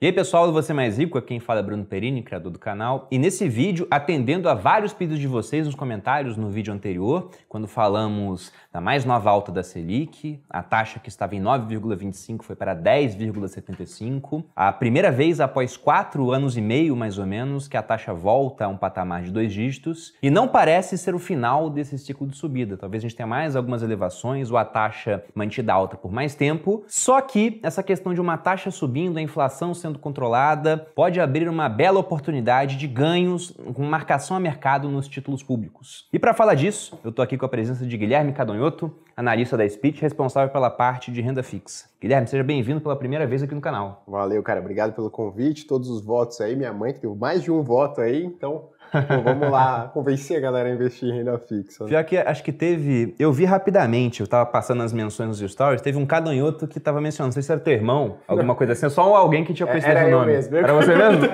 E aí pessoal do Você Mais Rico, é quem fala é Bruno Perini, criador do canal, e nesse vídeo, atendendo a vários pedidos de vocês nos comentários no vídeo anterior, quando falamos da mais nova alta da Selic, a taxa que estava em 9,25 foi para 10,75, a primeira vez após quatro anos e meio, mais ou menos, que a taxa volta a um patamar de dois dígitos, e não parece ser o final desse ciclo de subida, talvez a gente tenha mais algumas elevações ou a taxa mantida alta por mais tempo, só que essa questão de uma taxa subindo, a inflação sendo sendo controlada pode abrir uma bela oportunidade de ganhos com marcação a mercado nos títulos públicos. E para falar disso, eu estou aqui com a presença de Guilherme Cadonhoto, analista da Speech, responsável pela parte de renda fixa. Guilherme, seja bem-vindo pela primeira vez aqui no canal. Valeu, cara. Obrigado pelo convite, todos os votos aí. Minha mãe que deu mais de um voto aí, então Pô, vamos lá, convencer a galera a investir em renda fixa. Pior que acho que teve. Eu vi rapidamente, eu tava passando as menções nos stories, teve um cadanhoto que tava mencionando, não sei se era teu irmão, alguma coisa assim, só alguém que tinha é, conhecido o nome. Mesmo. Era você mesmo?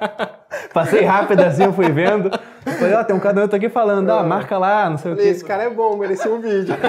Passei rápido assim, eu fui vendo. Eu falei, ó, oh, tem um cadanhoto aqui falando, ó, é. marca lá, não sei o que. Esse cara é bom, merecia um vídeo.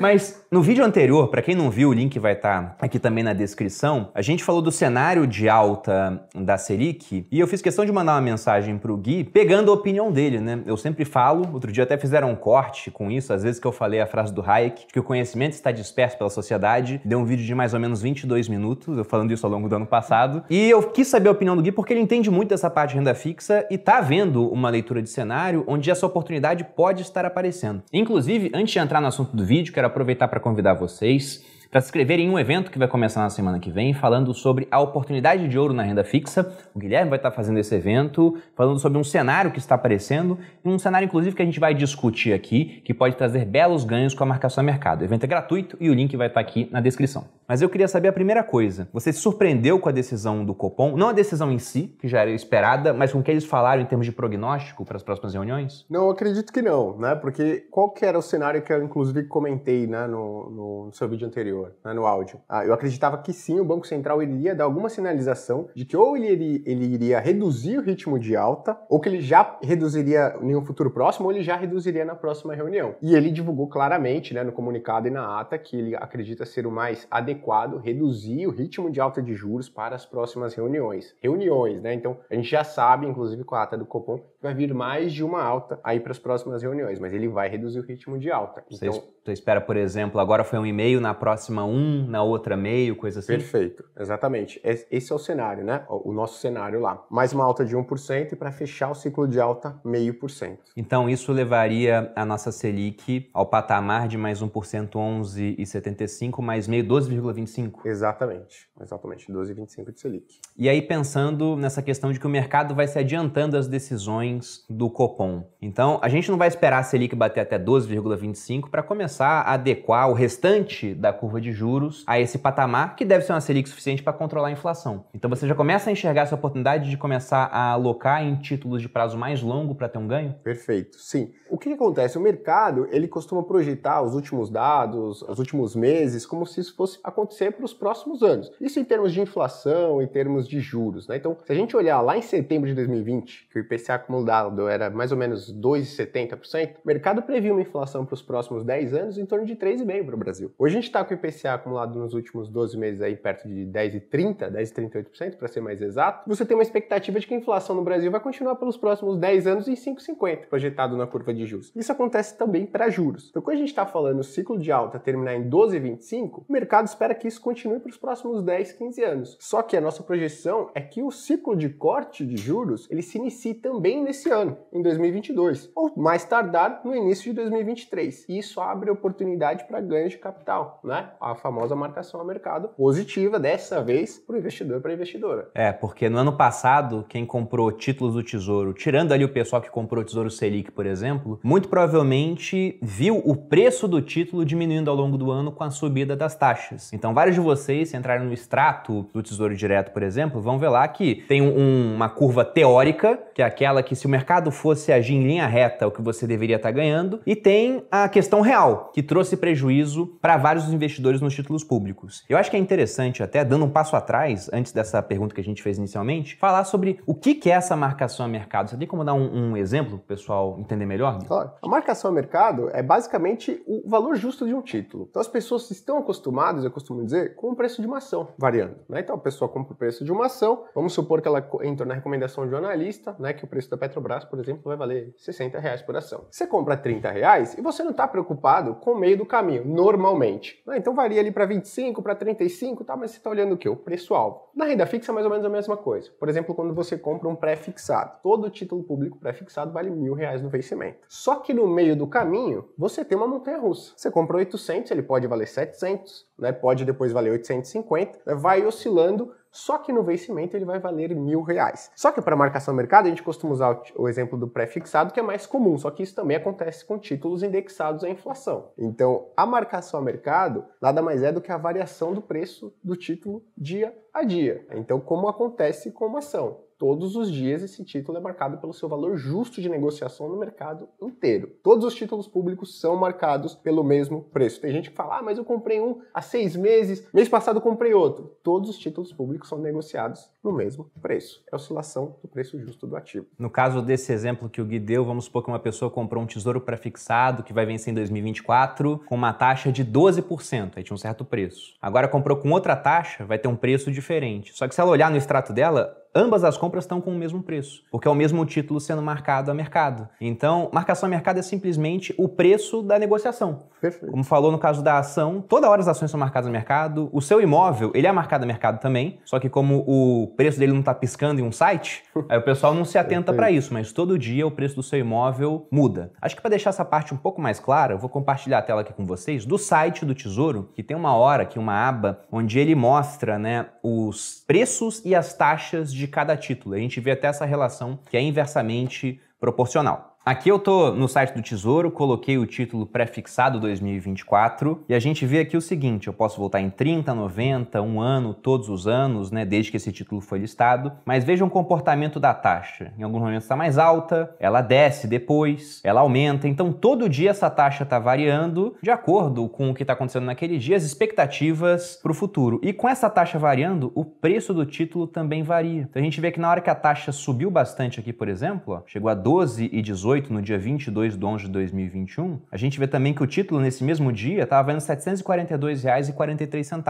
Mas no vídeo anterior, para quem não viu, o link vai estar tá aqui também na descrição, a gente falou do cenário de alta da Selic e eu fiz questão de mandar uma mensagem pro Gui pegando a opinião dele, né? Eu sempre falo, outro dia até fizeram um corte com isso, às vezes que eu falei a frase do Hayek, que o conhecimento está disperso pela sociedade, deu um vídeo de mais ou menos 22 minutos, eu falando isso ao longo do ano passado, e eu quis saber a opinião do Gui porque ele entende muito dessa parte de renda fixa e tá vendo uma leitura de cenário onde essa oportunidade pode estar aparecendo. Inclusive, antes de entrar no assunto do vídeo, que era aproveitar para convidar vocês para se inscrever em um evento que vai começar na semana que vem, falando sobre a oportunidade de ouro na renda fixa. O Guilherme vai estar fazendo esse evento, falando sobre um cenário que está aparecendo, e um cenário, inclusive, que a gente vai discutir aqui, que pode trazer belos ganhos com a marcação a mercado. O evento é gratuito e o link vai estar aqui na descrição. Mas eu queria saber a primeira coisa: você se surpreendeu com a decisão do Copom? Não a decisão em si, que já era esperada, mas com o que eles falaram em termos de prognóstico para as próximas reuniões? Não, acredito que não, né? Porque qual que era o cenário que eu, inclusive, comentei né, no, no seu vídeo anterior? anterior, né, no áudio. Ah, eu acreditava que sim, o Banco Central iria dar alguma sinalização de que ou ele, ele iria reduzir o ritmo de alta, ou que ele já reduziria em um futuro próximo, ou ele já reduziria na próxima reunião. E ele divulgou claramente, né, no comunicado e na ata, que ele acredita ser o mais adequado reduzir o ritmo de alta de juros para as próximas reuniões. Reuniões, né? Então, a gente já sabe, inclusive com a ata do Copom, que vai vir mais de uma alta aí para as próximas reuniões, mas ele vai reduzir o ritmo de alta. Então, você espera, por exemplo, agora foi um e-mail, na próxima próxima um, na outra meio, coisa assim? Perfeito, exatamente. Esse é o cenário, né? O nosso cenário lá. Mais uma alta de 1% e para fechar o ciclo de alta, meio por cento. Então isso levaria a nossa Selic ao patamar de mais 1%, 11,75, mais meio, 12,25? Exatamente, exatamente, 12,25 de Selic. E aí pensando nessa questão de que o mercado vai se adiantando as decisões do Copom. Então a gente não vai esperar a Selic bater até 12,25 para começar a adequar o restante da curva curva de juros a esse patamar, que deve ser uma Selic suficiente para controlar a inflação. Então você já começa a enxergar essa oportunidade de começar a alocar em títulos de prazo mais longo para ter um ganho? Perfeito, sim. O que, que acontece? O mercado, ele costuma projetar os últimos dados, os últimos meses, como se isso fosse acontecer para os próximos anos. Isso em termos de inflação, em termos de juros, né? Então, se a gente olhar lá em setembro de 2020, que o IPCA acumulado era mais ou menos 2,70%, o mercado previu uma inflação para os próximos 10 anos em torno de 3,5% para o Brasil. Hoje a gente está com o IPCA IPCA acumulado nos últimos 12 meses aí perto de 10,30%, 10,38% para ser mais exato, você tem uma expectativa de que a inflação no Brasil vai continuar pelos próximos 10 anos em 5,50% projetado na curva de juros. Isso acontece também para juros. Então quando a gente está falando o ciclo de alta terminar em 12,25%, o mercado espera que isso continue para os próximos 10, 15 anos. Só que a nossa projeção é que o ciclo de corte de juros ele se inicie também nesse ano, em 2022, ou mais tardar no início de 2023. E isso abre oportunidade para ganhos de capital, né? A famosa marcação a mercado positiva, dessa vez, para o investidor para a investidora. É, porque no ano passado, quem comprou títulos do Tesouro, tirando ali o pessoal que comprou o Tesouro Selic, por exemplo, muito provavelmente viu o preço do título diminuindo ao longo do ano com a subida das taxas. Então, vários de vocês, se entrarem no extrato do Tesouro Direto, por exemplo, vão ver lá que tem um, uma curva teórica, que é aquela que se o mercado fosse agir em linha reta, o que você deveria estar tá ganhando, e tem a questão real, que trouxe prejuízo para vários investidores investidores nos títulos públicos. Eu acho que é interessante, até dando um passo atrás, antes dessa pergunta que a gente fez inicialmente, falar sobre o que é essa marcação a mercado. Você tem como dar um, um exemplo para o pessoal entender melhor? Né? Claro. A marcação a mercado é basicamente o valor justo de um título. Então as pessoas estão acostumadas, eu costumo dizer, com o preço de uma ação variando. Né? Então a pessoa compra o preço de uma ação, vamos supor que ela entrou na recomendação de um analista, né, que o preço da Petrobras, por exemplo, vai valer 60 reais por ação. Você compra 30 reais e você não está preocupado com o meio do caminho, normalmente. Né? Então então varia ali para 25, para 35 tá? mas você está olhando o que? O preço-alvo. Na renda fixa é mais ou menos a mesma coisa. Por exemplo, quando você compra um pré-fixado, todo título público pré-fixado vale mil reais no vencimento. Só que no meio do caminho, você tem uma montanha-russa. Você compra 800, ele pode valer 700, né? pode depois valer 850, vai oscilando só que no vencimento ele vai valer mil reais. Só que para marcação mercado a gente costuma usar o exemplo do pré-fixado, que é mais comum, só que isso também acontece com títulos indexados à inflação. Então, a marcação a mercado nada mais é do que a variação do preço do título dia a dia. Então, como acontece com uma ação. Todos os dias esse título é marcado pelo seu valor justo de negociação no mercado inteiro. Todos os títulos públicos são marcados pelo mesmo preço. Tem gente que fala, ah, mas eu comprei um há seis meses, mês passado comprei outro. Todos os títulos públicos são negociados no mesmo preço. É a oscilação do preço justo do ativo. No caso desse exemplo que o Gui deu, vamos supor que uma pessoa comprou um tesouro pré-fixado que vai vencer em 2024 com uma taxa de 12%, aí tinha um certo preço. Agora comprou com outra taxa, vai ter um preço diferente. Só que se ela olhar no extrato dela, ambas as compras estão com o mesmo preço, porque é o mesmo título sendo marcado a mercado. Então, marcação a mercado é simplesmente o preço da negociação. Perfeito. Como falou no caso da ação, toda hora as ações são marcadas a mercado. O seu imóvel, ele é marcado a mercado também, só que como o preço dele não está piscando em um site, aí o pessoal não se atenta para isso, mas todo dia o preço do seu imóvel muda. Acho que para deixar essa parte um pouco mais clara, eu vou compartilhar a tela aqui com vocês do site do Tesouro, que tem uma hora aqui, uma aba, onde ele mostra né, os preços e as taxas de de cada título. A gente vê até essa relação que é inversamente proporcional. Aqui eu tô no site do Tesouro, coloquei o título prefixado 2024 e a gente vê aqui o seguinte, eu posso voltar em 30, 90, um ano, todos os anos, né, desde que esse título foi listado, mas vejam o comportamento da taxa. Em alguns momentos está mais alta, ela desce depois, ela aumenta, então todo dia essa taxa está variando de acordo com o que está acontecendo naquele dia, as expectativas para o futuro. E com essa taxa variando, o preço do título também varia. Então a gente vê que na hora que a taxa subiu bastante aqui, por exemplo, ó, chegou a 12 e 18, 18, no dia 22 de 11 de 2021, a gente vê também que o título nesse mesmo dia estava valendo R$ 742,43.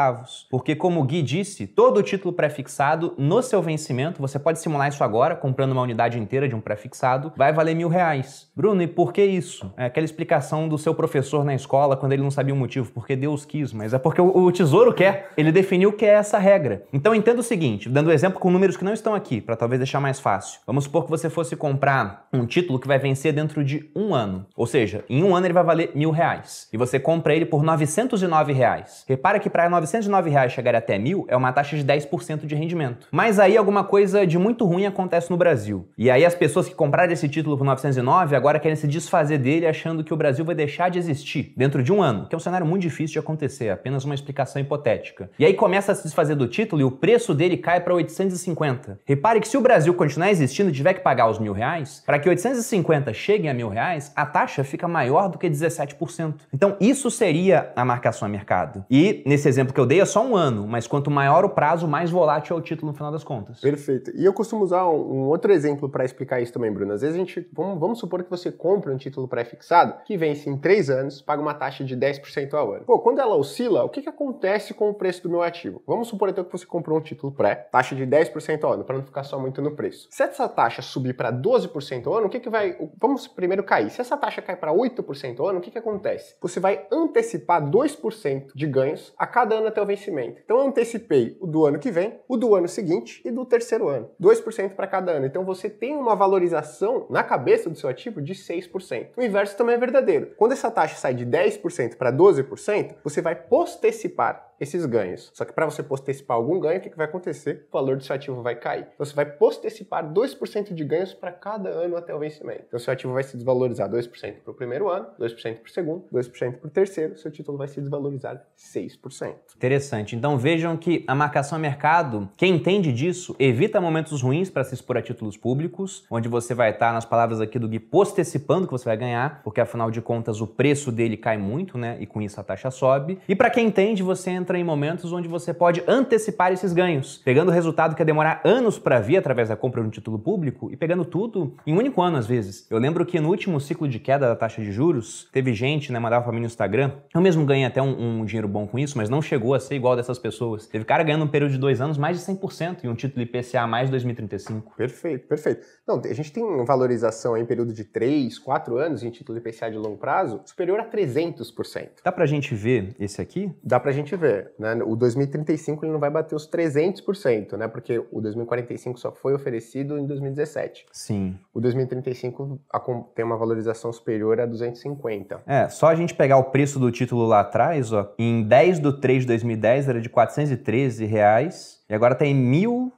Porque, como o Gui disse, todo o título prefixado no seu vencimento, você pode simular isso agora, comprando uma unidade inteira de um prefixado, vai valer mil reais. Bruno, e por que isso? É aquela explicação do seu professor na escola quando ele não sabia o motivo, porque Deus quis, mas é porque o, o tesouro quer. Ele definiu que é essa regra. Então entenda o seguinte, dando exemplo com números que não estão aqui, para talvez deixar mais fácil. Vamos supor que você fosse comprar um título que vai vender vencer dentro de um ano. Ou seja, em um ano ele vai valer mil reais. E você compra ele por 909 reais. Repara que para 909 reais chegar até mil é uma taxa de 10% de rendimento. Mas aí alguma coisa de muito ruim acontece no Brasil. E aí as pessoas que compraram esse título por 909 agora querem se desfazer dele achando que o Brasil vai deixar de existir dentro de um ano, que é um cenário muito difícil de acontecer, apenas uma explicação hipotética. E aí começa a se desfazer do título e o preço dele cai para 850. Repare que se o Brasil continuar existindo e tiver que pagar os mil reais, para que 850 150 cheguem a mil reais, a taxa fica maior do que 17%. Então, isso seria a marcação a mercado. E, nesse exemplo que eu dei, é só um ano, mas quanto maior o prazo, mais volátil é o título no final das contas. Perfeito. E eu costumo usar um, um outro exemplo para explicar isso também, Bruno. Às vezes a gente, vamos, vamos supor que você compra um título pré-fixado que vence em três anos, paga uma taxa de 10% ao ano. Pô, quando ela oscila, o que, que acontece com o preço do meu ativo? Vamos supor então que você comprou um título pré, taxa de 10% ao ano, para não ficar só muito no preço. Se essa taxa subir para 12% ao ano, o que, que vai vamos primeiro cair. Se essa taxa cai para 8% ao ano, o que, que acontece? Você vai antecipar 2% de ganhos a cada ano até o vencimento. Então eu antecipei o do ano que vem, o do ano seguinte e do terceiro ano. 2% para cada ano. Então você tem uma valorização na cabeça do seu ativo de 6%. O inverso também é verdadeiro. Quando essa taxa sai de 10% para 12%, você vai postecipar esses ganhos. Só que para você postecipar algum ganho, o que, que vai acontecer? O valor do seu ativo vai cair. Então você vai postecipar 2% de ganhos para cada ano até o vencimento. Então seu ativo vai se desvalorizar 2% para o primeiro ano, 2% para o segundo, 2% para o terceiro, seu título vai se desvalorizar 6%. Interessante. Então vejam que a marcação a mercado, quem entende disso, evita momentos ruins para se expor a títulos públicos, onde você vai estar, tá nas palavras aqui do Gui, postecipando que você vai ganhar, porque afinal de contas o preço dele cai muito, né? E com isso a taxa sobe. E para quem entende, você entra entra em momentos onde você pode antecipar esses ganhos, pegando o resultado que ia é demorar anos para vir através da compra de um título público e pegando tudo em um único ano às vezes. Eu lembro que no último ciclo de queda da taxa de juros, teve gente, né, mandava pra mim no Instagram, eu mesmo ganhei até um, um dinheiro bom com isso, mas não chegou a ser igual dessas pessoas. Teve cara ganhando um período de dois anos mais de 100% e um título IPCA mais de 2035. Perfeito, perfeito. Não, a gente tem valorização em período de 3, 4 anos em título IPCA de longo prazo superior a 300%. Dá pra gente ver esse aqui? Dá pra gente ver né, o 2035 ele não vai bater os 300%, né? Porque o 2045 só foi oferecido em 2017. Sim. O 2035 tem uma valorização superior a 250. É, só a gente pegar o preço do título lá atrás, ó, em 10 de 3 de 2010 era de 413 reais e agora está em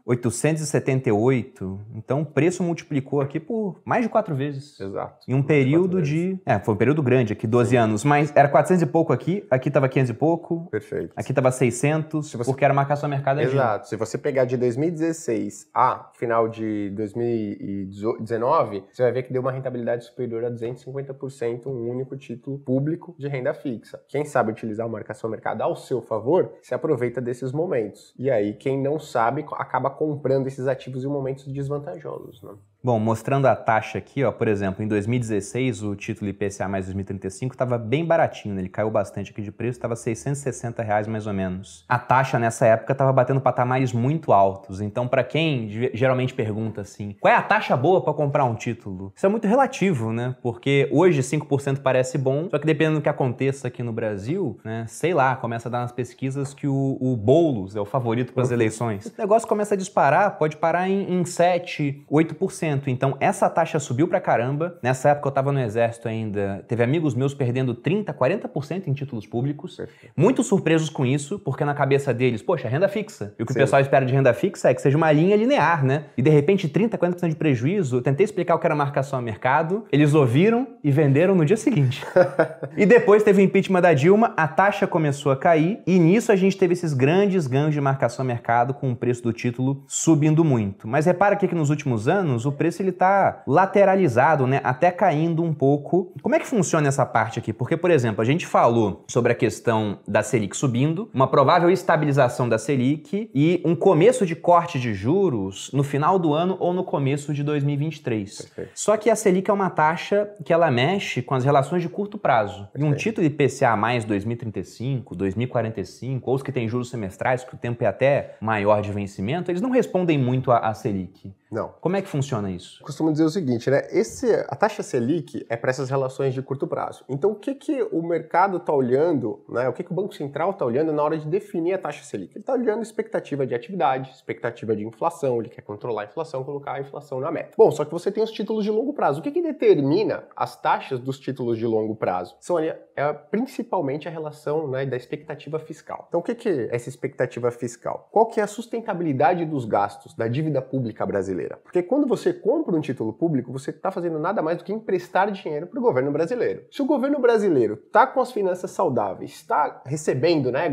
1.878. Então o preço multiplicou aqui por mais de quatro vezes. Exato. Em um período de. É, foi um período grande aqui, 12 Sim. anos. Mas era 400 e pouco aqui, aqui estava 500 e pouco. Perfeito. Aqui estava 600, você... porque era uma caça ao mercado Exato. Se você pegar de 2016 a final de 2019, você vai ver que deu uma rentabilidade superior a 250% um único título público de renda fixa. Quem sabe utilizar o marcação mercado ao seu favor, se aproveita desses momentos. E aí, quem não sabe acaba comprando esses ativos em momentos desvantajosos. Né? Bom, mostrando a taxa aqui, ó, por exemplo, em 2016 o título IPCA mais 2035 estava bem baratinho, né? ele caiu bastante aqui de preço, estava 660 reais mais ou menos. A taxa nessa época estava batendo patamares muito altos, então para quem geralmente pergunta assim, qual é a taxa boa para comprar um título? Isso é muito relativo, né? Porque hoje 5% parece bom, só que dependendo do que aconteça aqui no Brasil, né, sei lá, começa a dar nas pesquisas que o, o Boulos é o favorito para as uhum. eleições. O negócio começa a disparar, pode parar em, em 7, 8%. Então, essa taxa subiu pra caramba. Nessa época eu estava no exército ainda. Teve amigos meus perdendo 30%, 40% em títulos públicos. Perfeito. Muito surpresos com isso, porque na cabeça deles, poxa, renda fixa. E o que Sim. o pessoal espera de renda fixa é que seja uma linha linear, né? E de repente 30%, 40% de prejuízo. Eu tentei explicar o que era marcação a mercado. Eles ouviram e venderam no dia seguinte. e depois teve o impeachment da Dilma, a taxa começou a cair. E nisso a gente teve esses grandes ganhos de marcação a mercado com o preço do título subindo muito. Mas repara que, que nos últimos anos o preço ele está lateralizado, né? Até caindo um pouco. Como é que funciona essa parte aqui? Porque, por exemplo, a gente falou sobre a questão da Selic subindo, uma provável estabilização da Selic e um começo de corte de juros no final do ano ou no começo de 2023. Perfeito. Só que a Selic é uma taxa que ela mexe com as relações de curto prazo. Perfeito. E um título de PCA mais 2035, 2045, ou os que têm juros semestrais, que o tempo é até maior de vencimento, eles não respondem muito à Selic. Não. Como é que funciona isso? Costumo dizer o seguinte, né? Esse, a taxa Selic é para essas relações de curto prazo. Então, o que, que o mercado está olhando, né? o que, que o Banco Central está olhando na hora de definir a taxa Selic? Ele está olhando expectativa de atividade, expectativa de inflação, ele quer controlar a inflação, colocar a inflação na meta. Bom, só que você tem os títulos de longo prazo. O que, que determina as taxas dos títulos de longo prazo? São ali, é principalmente a relação né, da expectativa fiscal. Então, o que, que é essa expectativa fiscal? Qual que é a sustentabilidade dos gastos da dívida pública brasileira? brasileira. Porque quando você compra um título público, você está fazendo nada mais do que emprestar dinheiro para o governo brasileiro. Se o governo brasileiro está com as finanças saudáveis, está recebendo, né,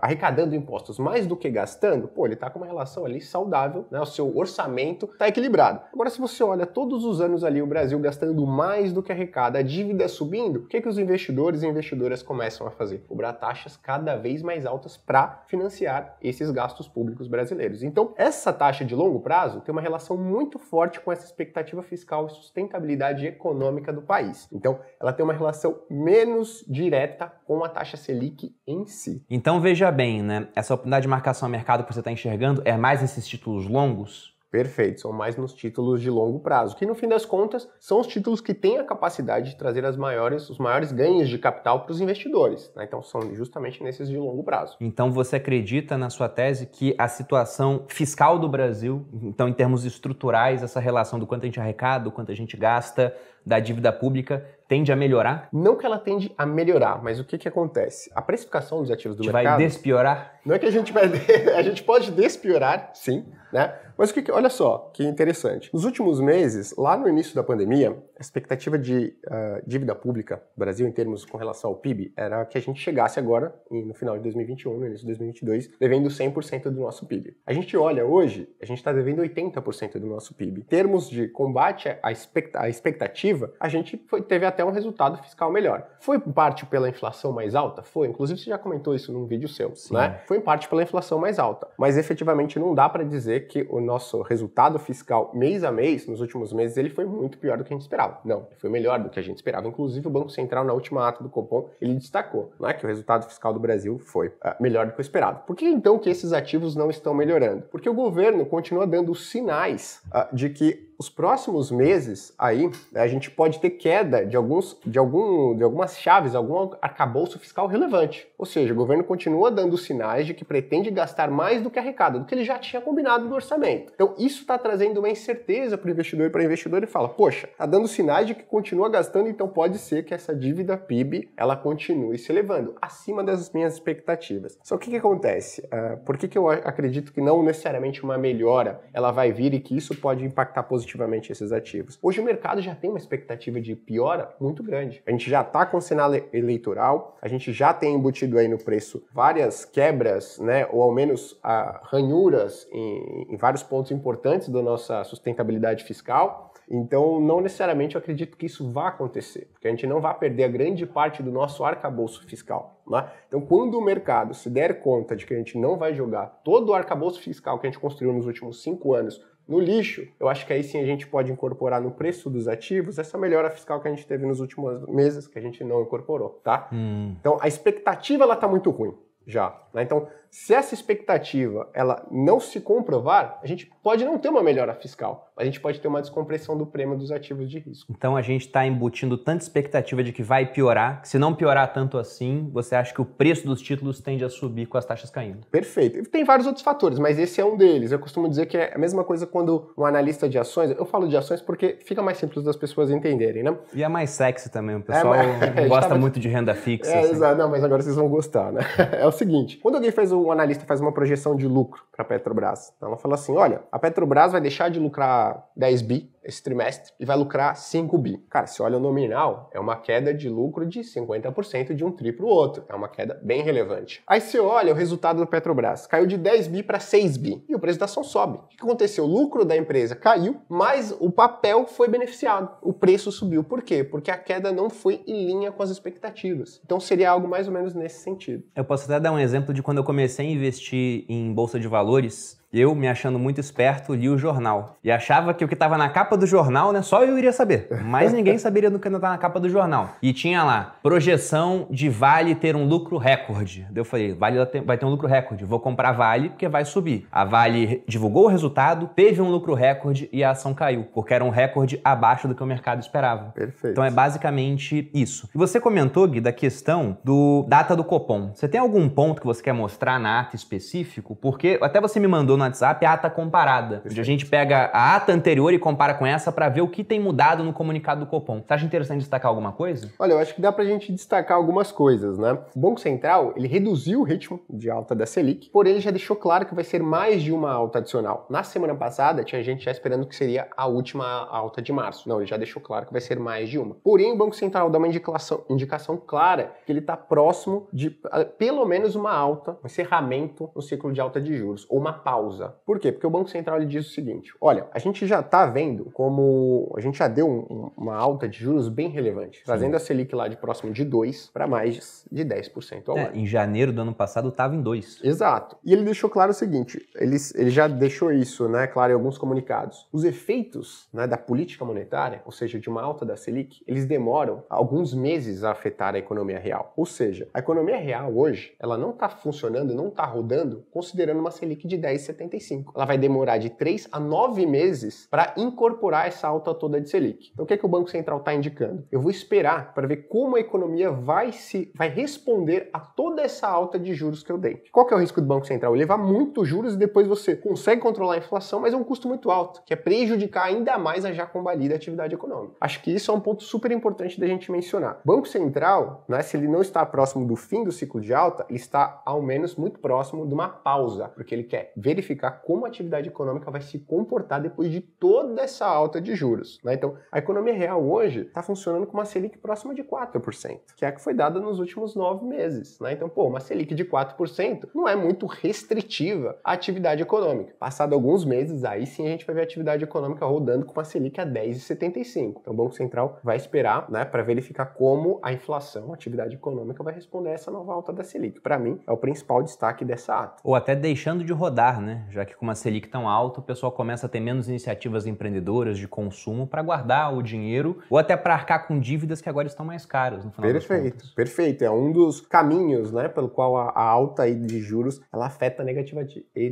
arrecadando impostos mais do que gastando, pô, ele está com uma relação ali saudável, né, o seu orçamento está equilibrado. Agora, se você olha todos os anos ali o Brasil gastando mais do que arrecada, a dívida subindo, o que, que os investidores e investidoras começam a fazer? Cobrar taxas cada vez mais altas para financiar esses gastos públicos brasileiros. Então, essa taxa de longo prazo tem uma relação relação muito forte com essa expectativa fiscal e sustentabilidade econômica do país. Então, ela tem uma relação menos direta com a taxa Selic em si. Então, veja bem, né? Essa oportunidade de marcação a mercado que você está enxergando é mais esses títulos longos? Perfeito, são mais nos títulos de longo prazo, que no fim das contas são os títulos que têm a capacidade de trazer as maiores, os maiores ganhos de capital para os investidores. Né? Então são justamente nesses de longo prazo. Então você acredita na sua tese que a situação fiscal do Brasil, então em termos estruturais, essa relação do quanto a gente arrecada, do quanto a gente gasta, da dívida pública tende a melhorar? Não que ela tende a melhorar, mas o que, que acontece? A precificação dos ativos do a gente mercado... vai despiorar? Não é que a gente vai... a gente pode despiorar, sim, né? Mas o que, que... Olha só, que interessante. Nos últimos meses, lá no início da pandemia, a expectativa de uh, dívida pública do Brasil em termos com relação ao PIB era que a gente chegasse agora, no final de 2021, no início de 2022, devendo 100% do nosso PIB. A gente olha hoje, a gente está devendo 80% do nosso PIB. Em termos de combate à expectativa, a gente foi, teve até um resultado fiscal melhor. Foi em parte pela inflação mais alta? Foi. Inclusive, você já comentou isso num vídeo seu, Sim. né? Foi em parte pela inflação mais alta. Mas efetivamente não dá para dizer que o nosso resultado fiscal mês a mês, nos últimos meses, ele foi muito pior do que a gente esperava. Não, foi melhor do que a gente esperava. Inclusive, o Banco Central, na última ata do Copom, ele destacou né, que o resultado fiscal do Brasil foi uh, melhor do que o esperado. Por que então que esses ativos não estão melhorando? Porque o governo continua dando sinais uh, de que os próximos meses aí né, a gente pode ter queda de alguns de algum de algumas chaves, algum arcabouço fiscal relevante. Ou seja, o governo continua dando sinais de que pretende gastar mais do que arrecada, do que ele já tinha combinado no orçamento. Então isso está trazendo uma incerteza para o investidor e para o investidor e fala: "Poxa, tá dando sinais de que continua gastando, então pode ser que essa dívida PIB ela continue se elevando acima das minhas expectativas". Só que o que acontece? Uh, por que, que eu acredito que não necessariamente uma melhora ela vai vir e que isso pode impactar positivamente efetivamente esses ativos. Hoje o mercado já tem uma expectativa de piora muito grande. A gente já está com o sinal eleitoral, a gente já tem embutido aí no preço várias quebras, né, ou ao menos ah, ranhuras em, em vários pontos importantes da nossa sustentabilidade fiscal. Então, não necessariamente eu acredito que isso vá acontecer, porque a gente não vai perder a grande parte do nosso arcabouço fiscal. Né? Então, quando o mercado se der conta de que a gente não vai jogar todo o arcabouço fiscal que a gente construiu nos últimos cinco anos no lixo, eu acho que aí sim a gente pode incorporar no preço dos ativos essa melhora fiscal que a gente teve nos últimos meses, que a gente não incorporou, tá? Hum. Então, a expectativa ela tá muito ruim já. Né? Então, se essa expectativa ela não se comprovar, a gente pode não ter uma melhora fiscal, mas a gente pode ter uma descompressão do prêmio dos ativos de risco. Então a gente está embutindo tanta expectativa de que vai piorar, que se não piorar tanto assim, você acha que o preço dos títulos tende a subir com as taxas caindo. Perfeito. tem vários outros fatores, mas esse é um deles. Eu costumo dizer que é a mesma coisa quando um analista de ações, eu falo de ações porque fica mais simples das pessoas entenderem, né? E é mais sexy também, o é pessoal é, mas... gosta tava... muito de renda fixa. É, assim. exato. Não, mas agora vocês vão gostar, né? É o seguinte, quando alguém faz um um analista faz uma projeção de lucro para a Petrobras. ela fala assim: olha, a Petrobras vai deixar de lucrar 10 bi esse trimestre e vai lucrar 5 bi. Cara, se olha o nominal, é uma queda de lucro de 50% de um tri para o outro. É uma queda bem relevante. Aí você olha o resultado do Petrobras. Caiu de 10 bi para 6 bi. E o preço da ação sobe. O que aconteceu? O lucro da empresa caiu, mas o papel foi beneficiado. O preço subiu. Por quê? Porque a queda não foi em linha com as expectativas. Então seria algo mais ou menos nesse sentido. Eu posso até dar um exemplo de quando eu comecei a investir em bolsa de valores eu, me achando muito esperto, li o jornal. E achava que o que estava na capa do jornal, né? Só eu iria saber. Mas ninguém saberia do que estava na capa do jornal. E tinha lá, projeção de Vale ter um lucro recorde. Eu falei, Vale vai ter um lucro recorde. Vou comprar Vale, porque vai subir. A Vale divulgou o resultado, teve um lucro recorde e a ação caiu. Porque era um recorde abaixo do que o mercado esperava. Perfeito. Então é basicamente isso. E você comentou, Gui, da questão do data do Copom. Você tem algum ponto que você quer mostrar na ata específico? Porque até você me mandou no WhatsApp é a ata comparada, Perfeito. onde a gente pega a ata anterior e compara com essa para ver o que tem mudado no comunicado do Copom. Você acha interessante destacar alguma coisa? Olha, eu acho que dá para a gente destacar algumas coisas, né? O Banco Central, ele reduziu o ritmo de alta da Selic, porém ele já deixou claro que vai ser mais de uma alta adicional. Na semana passada, tinha gente já esperando que seria a última alta de março. Não, ele já deixou claro que vai ser mais de uma. Porém, o Banco Central dá uma indicação, indicação clara que ele está próximo de ah, pelo menos uma alta, um encerramento no ciclo de alta de juros, ou uma pausa. Por quê? Porque o Banco Central ele diz o seguinte: olha, a gente já está vendo como a gente já deu um, uma alta de juros bem relevante, Sim. trazendo a Selic lá de próximo de 2 para mais de 10% ao é, ano. Em janeiro do ano passado estava em 2. Exato. E ele deixou claro o seguinte: ele, ele já deixou isso né, claro em alguns comunicados. Os efeitos né, da política monetária, ou seja, de uma alta da Selic, eles demoram alguns meses a afetar a economia real. Ou seja, a economia real hoje, ela não está funcionando, não está rodando, considerando uma Selic de 10,75. 75. Ela vai demorar de 3 a 9 meses para incorporar essa alta toda de Selic. Então o que, é que o Banco Central está indicando? Eu vou esperar para ver como a economia vai se vai responder a toda essa alta de juros que eu dei. Qual que é o risco do Banco Central? Elevar muito juros e depois você consegue controlar a inflação, mas é um custo muito alto, que é prejudicar ainda mais a já combalida atividade econômica. Acho que isso é um ponto super importante da gente mencionar. O Banco Central, né, se ele não está próximo do fim do ciclo de alta, está ao menos muito próximo de uma pausa, porque ele quer verificar verificar como a atividade econômica vai se comportar depois de toda essa alta de juros. Né? Então, a economia real hoje está funcionando com uma Selic próxima de 4%, que é a que foi dada nos últimos nove meses. Né? Então, pô, uma Selic de 4% não é muito restritiva à atividade econômica. Passado alguns meses, aí sim a gente vai ver a atividade econômica rodando com uma Selic a 10,75. Então, o Banco Central vai esperar né, para verificar como a inflação, a atividade econômica, vai responder a essa nova alta da Selic. Para mim, é o principal destaque dessa ata. Ou até deixando de rodar, né? né? Já que com uma Selic tão alta, o pessoal começa a ter menos iniciativas empreendedoras de consumo para guardar o dinheiro ou até para arcar com dívidas que agora estão mais caras, no final Perfeito, perfeito. É um dos caminhos, né, pelo qual a, a alta de juros, ela afeta negativa,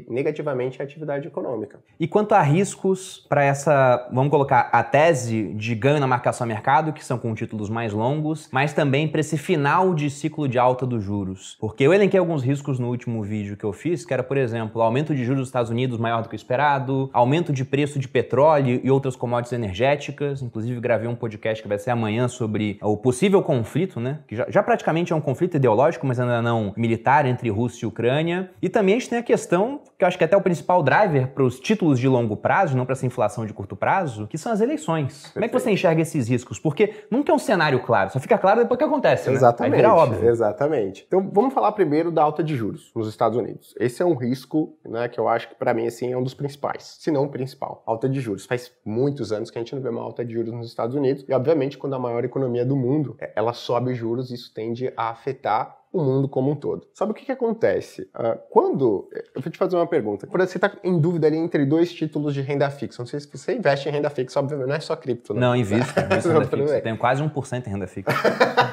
negativamente a atividade econômica. E quanto a riscos para essa, vamos colocar, a tese de ganho na marcação a mercado, que são com títulos mais longos, mas também para esse final de ciclo de alta dos juros? Porque eu elenquei alguns riscos no último vídeo que eu fiz, que era, por exemplo, aumento de juros juros dos Estados Unidos maior do que o esperado, aumento de preço de petróleo e outras commodities energéticas. Inclusive, gravei um podcast que vai ser amanhã sobre o possível conflito, né? Que já, já praticamente é um conflito ideológico, mas ainda não militar entre Rússia e Ucrânia. E também a gente tem a questão, que eu acho que é até o principal driver para os títulos de longo prazo, não para essa inflação de curto prazo, que são as eleições. Perfeito. Como é que você enxerga esses riscos? Porque nunca é um cenário claro, só fica claro depois que acontece. Exatamente. Né? Aí vira óbvio. Exatamente. Então vamos falar primeiro da alta de juros nos Estados Unidos. Esse é um risco né, que é eu acho que para mim assim é um dos principais, se não o principal, alta de juros. Faz muitos anos que a gente não vê uma alta de juros nos Estados Unidos e obviamente quando a maior economia do mundo, é, ela sobe juros, isso tende a afetar o mundo como um todo. Sabe o que, que acontece? Uh, quando. Eh, eu vou te fazer uma pergunta. Quando você está em dúvida ali entre dois títulos de renda fixa. Não sei se você investe em renda fixa, obviamente, não é só cripto. Né? Não, não invisto. Né? Invisto em renda fixa. Tenho quase 1% em renda fixa.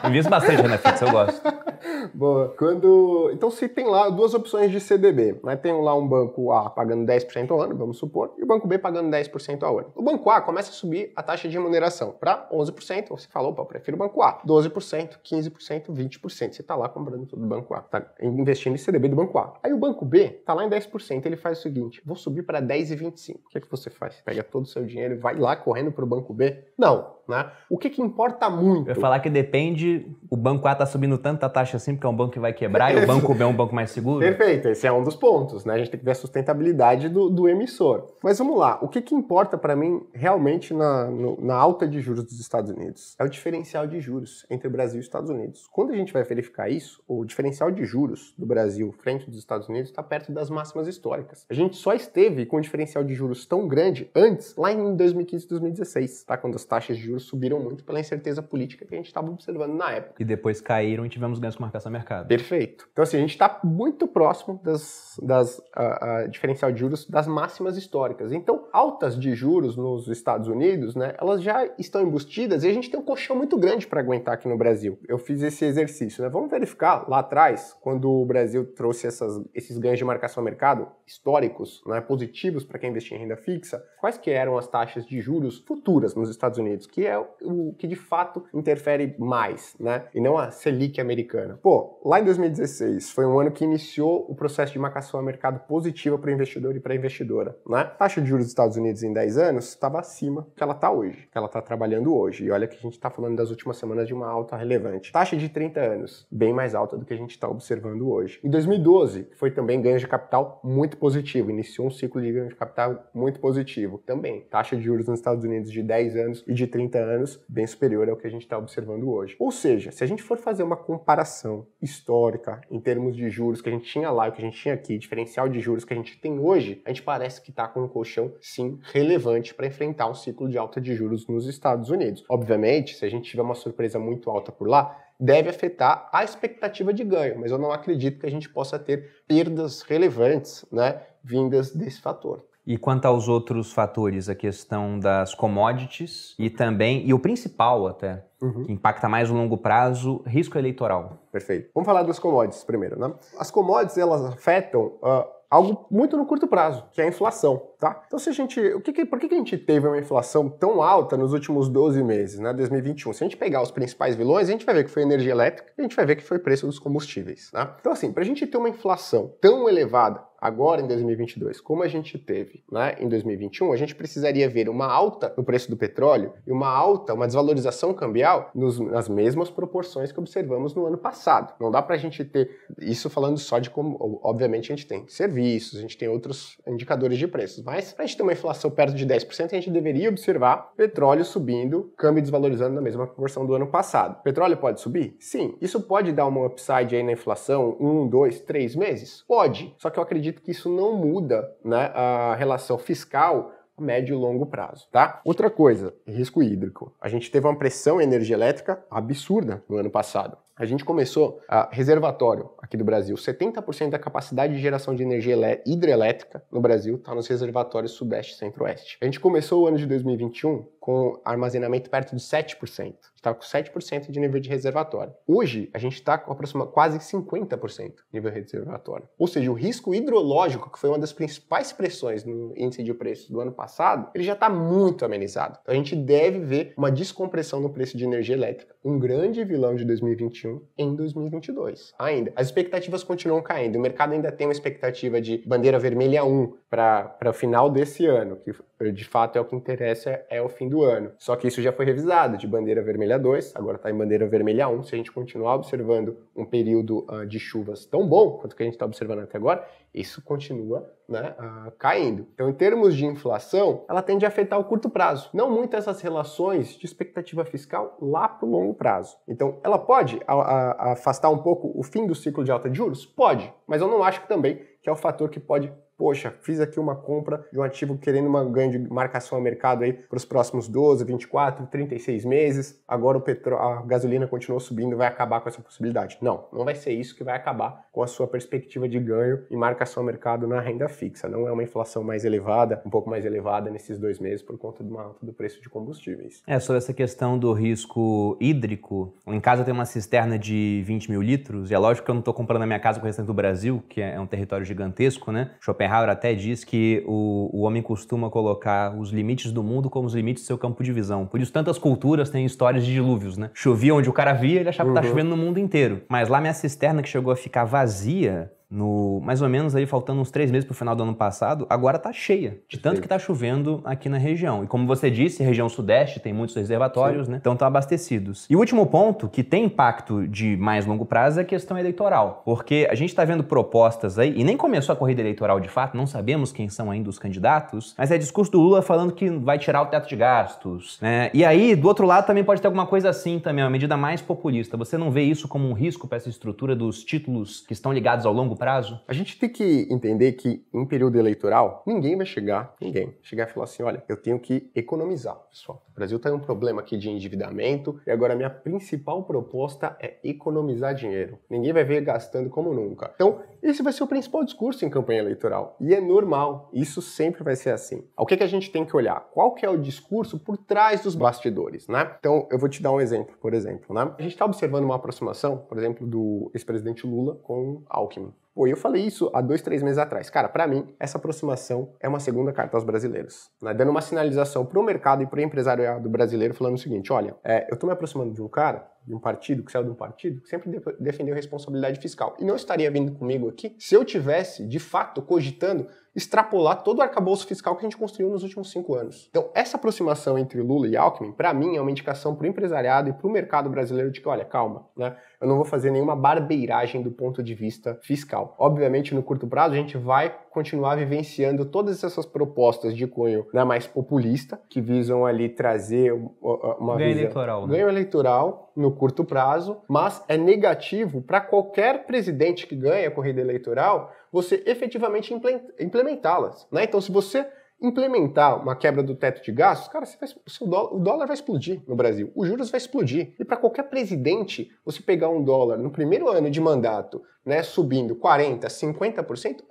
invisto bastante em renda fixa, eu gosto. Boa. Quando... Então, se tem lá duas opções de CDB, né? tem lá um banco A pagando 10% ao ano, vamos supor, e o banco B pagando 10% ao ano. O banco A começa a subir a taxa de remuneração para 11%, você falou opa, eu prefiro o banco A. 12%, 15%, 20%. Você está lá comprando tudo do banco A, está investindo em CDB do banco A. Aí o banco B está lá em 10%, ele faz o seguinte, vou subir para 10,25. O que, é que você faz? Pega todo o seu dinheiro e vai lá correndo para o banco B? Não, né? O que, que importa muito? Eu ia falar que depende, o banco A está subindo tanta taxa assim porque é um banco que vai quebrar e o banco B é um banco mais seguro? Perfeito, esse é um dos pontos. Né? A gente tem que ver a sustentabilidade do, do emissor. Mas vamos lá, o que, que importa para mim realmente na, no, na alta de juros dos Estados Unidos? É o diferencial de juros entre o Brasil e os Estados Unidos. Quando a gente vai verificar isso, o diferencial de juros do Brasil frente dos Estados Unidos está perto das máximas históricas. A gente só esteve com um diferencial de juros tão grande antes, lá em 2015 e 2016, tá? quando as taxas de juros juros subiram muito pela incerteza política que a gente estava observando na época. E depois caíram e tivemos ganhos com marcação a mercado. Perfeito. Então, assim, a gente está muito próximo das, das a, a diferencial de juros das máximas históricas. Então, altas de juros nos Estados Unidos, né, elas já estão embustidas e a gente tem um colchão muito grande para aguentar aqui no Brasil. Eu fiz esse exercício, né? Vamos verificar lá atrás, quando o Brasil trouxe essas, esses ganhos de marcação a mercado históricos, né, positivos para quem investir em renda fixa, quais que eram as taxas de juros futuras nos Estados Unidos, que que é o que de fato interfere mais, né? E não a Selic americana. Pô, lá em 2016 foi um ano que iniciou o processo de marcação a mercado positiva para o investidor e para a investidora, né? A taxa de juros dos Estados Unidos em 10 anos estava acima do que ela está hoje, que ela está trabalhando hoje. E olha que a gente está falando das últimas semanas de uma alta relevante. Taxa de 30 anos, bem mais alta do que a gente está observando hoje. Em 2012, foi também ganho de capital muito positivo, iniciou um ciclo de ganho de capital muito positivo também. Taxa de juros nos Estados Unidos de 10 anos e de 30 30 anos, bem superior ao que a gente está observando hoje. Ou seja, se a gente for fazer uma comparação histórica em termos de juros que a gente tinha lá e que a gente tinha aqui, diferencial de juros que a gente tem hoje, a gente parece que está com um colchão, sim, relevante para enfrentar um ciclo de alta de juros nos Estados Unidos. Obviamente, se a gente tiver uma surpresa muito alta por lá, deve afetar a expectativa de ganho, mas eu não acredito que a gente possa ter perdas relevantes, né, vindas desse fator. E quanto aos outros fatores, a questão das commodities e também, e o principal até, uhum. que impacta mais o longo prazo, risco eleitoral. Perfeito. Vamos falar das commodities primeiro, né? As commodities, elas afetam uh, algo muito no curto prazo, que é a inflação, tá? Então se a gente, o que, que por que, que a gente teve uma inflação tão alta nos últimos 12 meses, né, 2021? Se a gente pegar os principais vilões, a gente vai ver que foi energia elétrica, a gente vai ver que foi preço dos combustíveis, tá? Então assim, para a gente ter uma inflação tão elevada agora em 2022, como a gente teve né, em 2021, a gente precisaria ver uma alta no preço do petróleo e uma alta, uma desvalorização cambial nos, nas mesmas proporções que observamos no ano passado. Não dá para a gente ter isso falando só de como, obviamente, a gente tem serviços, a gente tem outros indicadores de preços, mas para a gente ter uma inflação perto de 10%, a gente deveria observar petróleo subindo, câmbio desvalorizando na mesma proporção do ano passado. Petróleo pode subir? Sim. Isso pode dar uma upside aí na inflação, um, dois, três meses? Pode. Só que eu acredito acredito que isso não muda né, a relação fiscal a médio e longo prazo, tá? Outra coisa, risco hídrico. A gente teve uma pressão energia elétrica absurda no ano passado. A gente começou a reservatório aqui do Brasil. 70% da capacidade de geração de energia hidrelétrica no Brasil está nos reservatórios Sudeste e Centro-Oeste. A gente começou o ano de 2021 com armazenamento perto de 7%. A gente estava tá com 7% de nível de reservatório. Hoje, a gente está com aproximadamente quase 50% de nível de reservatório. Ou seja, o risco hidrológico, que foi uma das principais pressões no índice de preços do ano passado, ele já está muito amenizado. Então, a gente deve ver uma descompressão no preço de energia elétrica. Um grande vilão de 2021 em 2022 ainda. As expectativas continuam caindo. O mercado ainda tem uma expectativa de bandeira vermelha 1 para o final desse ano, que de fato é o que interessa, é o fim do ano. Só que isso já foi revisado de bandeira vermelha 2, agora está em bandeira vermelha 1. Se a gente continuar observando um período uh, de chuvas tão bom quanto que a gente está observando até agora, isso continua né, uh, caindo. Então, em termos de inflação, ela tende a afetar o curto prazo, não muito essas relações de expectativa fiscal lá para o longo prazo. Então, ela pode a, a, afastar um pouco o fim do ciclo de alta de juros? Pode, mas eu não acho que também que é o fator que pode poxa, fiz aqui uma compra de um ativo querendo uma ganho de marcação a mercado aí para os próximos 12, 24, 36 meses. Agora o petro... a gasolina continuou subindo, vai acabar com essa possibilidade. Não, não vai ser isso que vai acabar com a sua perspectiva de ganho e marcação a mercado na renda fixa. Não é uma inflação mais elevada, um pouco mais elevada nesses dois meses por conta alta do preço de combustíveis. É, sobre essa questão do risco hídrico, em casa eu tenho uma cisterna de 20 mil litros, e é lógico que eu não estou comprando a minha casa com o restante do Brasil, que é um território gigantesco, né? Chopin Schopenhauer até diz que o, o homem costuma colocar os limites do mundo como os limites do seu campo de visão. Por isso, tantas culturas têm histórias de dilúvios, né? Chovia onde o cara via, ele achava uhum. que tá uhum. chovendo no mundo inteiro. Mas lá minha cisterna que chegou a ficar vazia, no mais ou menos aí faltando uns três meses para o final do ano passado, agora está cheia, de tanto que está chovendo aqui na região. E como você disse, região sudeste tem muitos reservatórios, Sim. né? Então estão abastecidos. E o último ponto que tem impacto de mais longo prazo é a questão eleitoral, porque a gente está vendo propostas aí e nem começou a corrida eleitoral de fato, não sabemos quem são ainda os candidatos, mas é discurso do Lula falando que vai tirar o teto de gastos, né? E aí do outro lado também pode ter alguma coisa assim também, uma medida mais populista. Você não vê isso como um risco para essa estrutura dos títulos que estão ligados ao longo prazo? A gente tem que entender que em período eleitoral, ninguém vai chegar, ninguém, chegar e falar assim, olha, eu tenho que economizar, pessoal. O Brasil está em um problema aqui de endividamento e agora minha principal proposta é economizar dinheiro. Ninguém vai ver gastando como nunca. Então, esse vai ser o principal discurso em campanha eleitoral. E é normal, isso sempre vai ser assim. O que, que a gente tem que olhar? Qual que é o discurso por trás dos bastidores, né? Então, eu vou te dar um exemplo, por exemplo, né? A gente está observando uma aproximação, por exemplo, do ex-presidente Lula com Alckmin. Pô, eu falei isso há dois, três meses atrás. Cara, para mim, essa aproximação é uma segunda carta aos brasileiros. Né? Dando uma sinalização pro mercado e pro empresariado brasileiro falando o seguinte, olha, é, eu tô me aproximando de um cara, de um partido, que saiu de um partido, que sempre defendeu responsabilidade fiscal. E não estaria vindo comigo aqui se eu tivesse, de fato, cogitando extrapolar todo o arcabouço fiscal que a gente construiu nos últimos cinco anos. Então, essa aproximação entre Lula e Alckmin, para mim, é uma indicação para o empresariado e para o mercado brasileiro de que, olha, calma, né? Eu não vou fazer nenhuma barbeiragem do ponto de vista fiscal. Obviamente, no curto prazo, a gente vai continuar vivenciando todas essas propostas de cunho né, mais populista, que visam ali trazer uma ganho visão, eleitoral. Né? Ganho eleitoral no curto prazo, mas é negativo para qualquer presidente que ganha a corrida eleitoral você efetivamente implementá-las. Né? Então, se você implementar uma quebra do teto de gastos, cara, vai, o, dólar, o dólar vai explodir no Brasil, os juros vai explodir. E para qualquer presidente, você pegar um dólar no primeiro ano de mandato, né, subindo 40, 50%,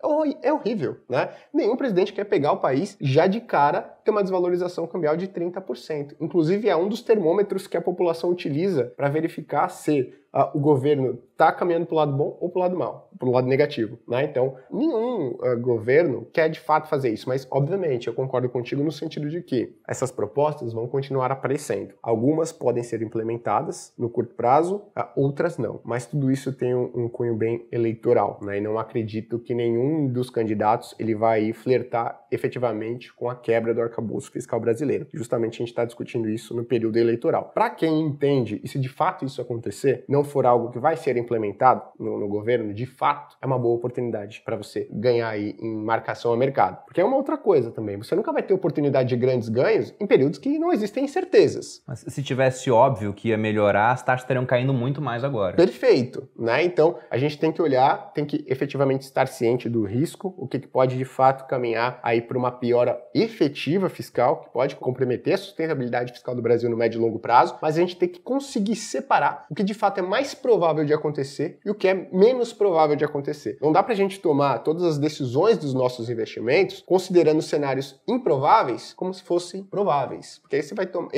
é, é horrível, né? Nenhum presidente quer pegar o país já de cara ter uma desvalorização cambial de 30%. Inclusive é um dos termômetros que a população utiliza para verificar se uh, o governo está caminhando para o lado bom ou para o lado mal, para o lado negativo. Né? Então, nenhum uh, governo quer de fato fazer isso, mas obviamente eu concordo contigo no sentido de que essas propostas vão continuar aparecendo. Algumas podem ser implementadas no curto prazo, uh, outras não, mas tudo isso tem um, um cunho bem eleitoral, né? e não acredito que nenhum dos candidatos ele vai flertar efetivamente com a quebra do arcabouço fiscal brasileiro. Justamente a gente está discutindo isso no período eleitoral. Para quem entende, e se de fato isso acontecer, não for algo que vai ser implementado no, no governo, de fato, é uma boa oportunidade para você ganhar aí em marcação a mercado. Porque é uma outra coisa também. Você nunca vai ter oportunidade de grandes ganhos em períodos que não existem incertezas. Mas se tivesse óbvio que ia melhorar, as taxas estariam caindo muito mais agora. Perfeito, né? Então a gente tem que olhar, tem que efetivamente estar ciente do risco, o que, que pode de fato caminhar aí para uma piora efetiva fiscal, que pode comprometer a sustentabilidade fiscal do Brasil no médio e longo prazo, mas a gente tem que conseguir separar o que de fato é mais mais provável de acontecer e o que é menos provável de acontecer. Não dá para a gente tomar todas as decisões dos nossos investimentos considerando cenários improváveis como se fossem prováveis, porque aí você vai tomar,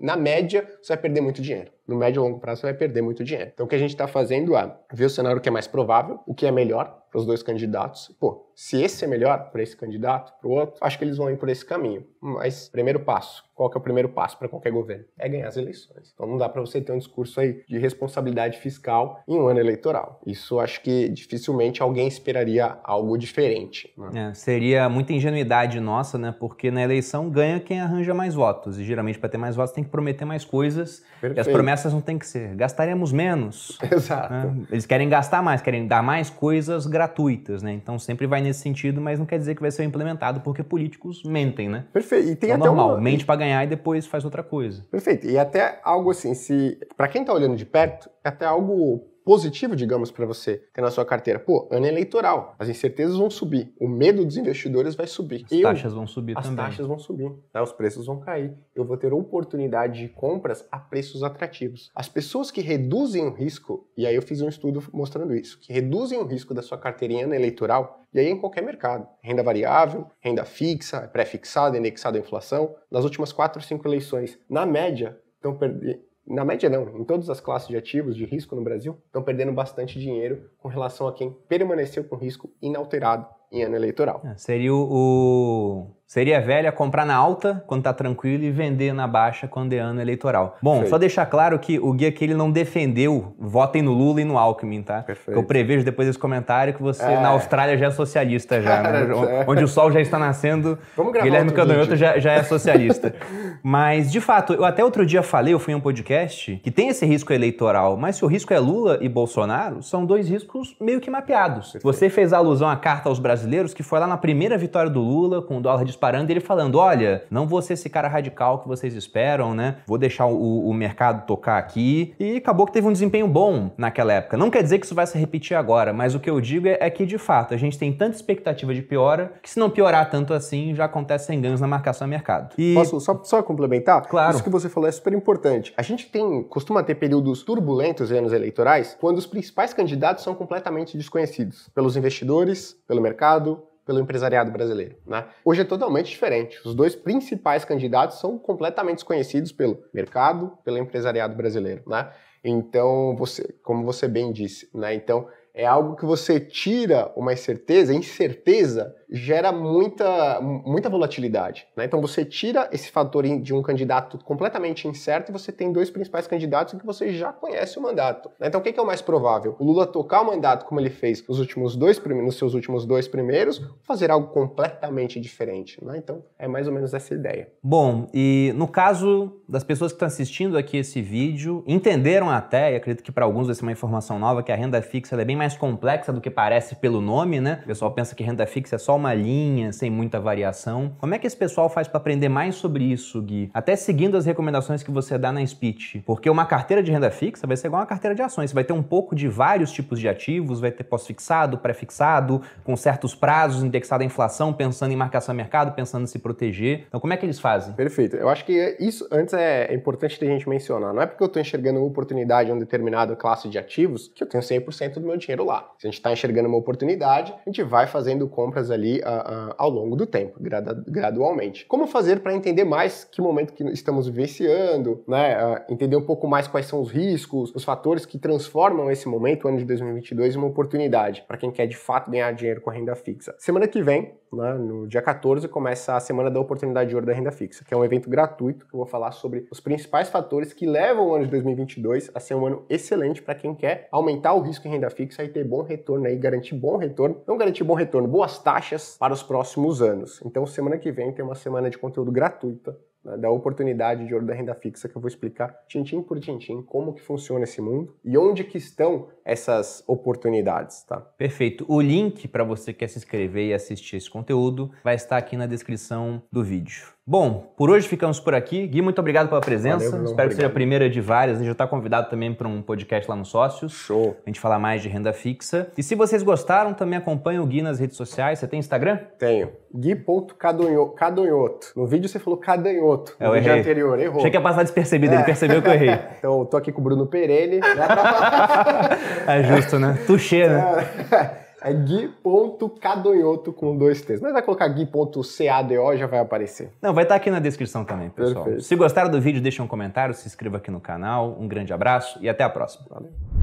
na média, você vai perder muito dinheiro no médio e longo prazo você vai perder muito dinheiro. Então o que a gente está fazendo é ver o cenário que é mais provável, o que é melhor para os dois candidatos. Pô, se esse é melhor para esse candidato, para o outro, acho que eles vão ir por esse caminho. Mas primeiro passo, qual que é o primeiro passo para qualquer governo? É ganhar as eleições. Então não dá para você ter um discurso aí de responsabilidade fiscal em um ano eleitoral. Isso acho que dificilmente alguém esperaria algo diferente. Né? É, seria muita ingenuidade nossa, né? Porque na eleição ganha quem arranja mais votos. E geralmente para ter mais votos tem que prometer mais coisas. Perfeito. E as promessas essas não tem que ser. Gastaremos menos. Exato. Né? Eles querem gastar mais, querem dar mais coisas gratuitas, né? Então sempre vai nesse sentido, mas não quer dizer que vai ser implementado, porque políticos mentem, né? Perfeito. E tem então, até normal, uma... mente para ganhar e depois faz outra coisa. Perfeito. E até algo assim, se para quem está olhando de perto, é até algo positivo, digamos, para você ter na sua carteira. Pô, ano eleitoral, as incertezas vão subir, o medo dos investidores vai subir. As eu, taxas vão subir as também. As taxas vão subir, tá? os preços vão cair. Eu vou ter oportunidade de compras a preços atrativos. As pessoas que reduzem o risco, e aí eu fiz um estudo mostrando isso, que reduzem o risco da sua carteirinha ano eleitoral, e aí em qualquer mercado, renda variável, renda fixa, pré-fixada, indexada à inflação, nas últimas quatro, cinco eleições, na média, estão perdendo na média não, em todas as classes de ativos de risco no Brasil, estão perdendo bastante dinheiro com relação a quem permaneceu com risco inalterado em ano eleitoral. É, seria o, Seria velha comprar na alta quando tá tranquilo e vender na baixa quando é ano eleitoral. Bom, só deixar claro que o guia que ele não defendeu votem no Lula e no Alckmin, tá? Perfeito. Eu prevejo depois desse comentário que você é. na Austrália já é socialista já, né? É. onde o sol já está nascendo. Vamos gravar Guilherme Cadanhoto já, já é socialista. mas de fato, eu até outro dia falei, eu fui em um podcast que tem esse risco eleitoral, mas se o risco é Lula e Bolsonaro, são dois riscos meio que mapeados. Perfeito. Você fez alusão à carta aos brasileiros que foi lá na primeira vitória do Lula com o dólar de parando e ele falando: olha, não vou ser esse cara radical que vocês esperam, né? Vou deixar o, o mercado tocar aqui. E acabou que teve um desempenho bom naquela época. Não quer dizer que isso vai se repetir agora, mas o que eu digo é, é que, de fato, a gente tem tanta expectativa de piora que, se não piorar tanto assim, já acontece sem ganhos na marcação a mercado. E... Posso só, só complementar? Claro. Isso que você falou é super importante. A gente tem, costuma ter períodos turbulentos em anos eleitorais, quando os principais candidatos são completamente desconhecidos pelos investidores, pelo mercado, pelo empresariado brasileiro. Né? Hoje é totalmente diferente. Os dois principais candidatos são completamente desconhecidos pelo mercado, pelo empresariado brasileiro. Né? Então, você, como você bem disse, né? então é algo que você tira uma incerteza, incerteza gera muita, muita volatilidade. Né? Então você tira esse fator de um candidato completamente incerto e você tem dois principais candidatos em que você já conhece o mandato. Né? Então o que é o mais provável? O Lula tocar o mandato como ele fez nos, últimos dois, nos seus últimos dois primeiros, ou fazer algo completamente diferente. Né? Então é mais ou menos essa ideia. Bom, e no caso das pessoas que estão assistindo aqui esse vídeo, entenderam até, e acredito que para alguns vai ser uma informação nova, que a renda fixa é bem mais complexa do que parece pelo nome, né? O pessoal pensa que renda fixa é só uma linha, sem muita variação. Como é que esse pessoal faz para aprender mais sobre isso, Gui? Até seguindo as recomendações que você dá na Speech. Porque uma carteira de renda fixa vai ser igual uma carteira de ações. Você vai ter um pouco de vários tipos de ativos, vai ter pós-fixado, pré-fixado, com certos prazos, indexado à inflação, pensando em marcação a mercado, pensando em se proteger. Então, como é que eles fazem? Perfeito. Eu acho que isso antes é importante a gente mencionar. Não é porque eu estou enxergando uma oportunidade em um determinado classe de ativos que eu tenho 100% do meu dinheiro lá. Se a gente está enxergando uma oportunidade, a gente vai fazendo compras ali ali a, a, ao longo do tempo, grad, gradualmente. Como fazer para entender mais que momento que estamos vivenciando, né? entender um pouco mais quais são os riscos, os fatores que transformam esse momento, o ano de 2022, em uma oportunidade para quem quer de fato ganhar dinheiro com renda fixa. Semana que vem né, no dia 14, começa a Semana da Oportunidade de Ouro da Renda Fixa, que é um evento gratuito que eu vou falar sobre os principais fatores que levam o ano de 2022 a ser um ano excelente para quem quer aumentar o risco em renda fixa e ter bom retorno aí, garantir bom retorno, não garantir bom retorno, boas taxas para os próximos anos. Então, semana que vem tem uma semana de conteúdo gratuita né, da oportunidade de ouro da renda fixa que eu vou explicar tintim por tintim como que funciona esse mundo e onde que estão essas oportunidades, tá? Perfeito. O link para você que quer se inscrever e assistir esse conteúdo vai estar aqui na descrição do vídeo. Bom, por hoje ficamos por aqui. Gui, muito obrigado pela presença. Valeu, Espero obrigado. que seja a primeira de várias. A gente já está convidado também para um podcast lá no Sócios. Show. A gente falar mais de renda fixa. E se vocês gostaram, também acompanha o Gui nas redes sociais. Você tem Instagram? Tenho. Gui.cadonhoto. No vídeo você falou cadanhoto. É o vídeo anterior, errou. Achei que ia passar despercebido, é. ele percebeu que eu errei. então, eu tô aqui com o Bruno Perelli. é justo, né? Tuxê, né? É. É gui.cadoioto com dois T's. Mas vai colocar gui.cado, já vai aparecer. Não, vai estar tá aqui na descrição também, pessoal. Perfeito. Se gostaram do vídeo, deixa um comentário, se inscreva aqui no canal. Um grande abraço e até a próxima. Valeu.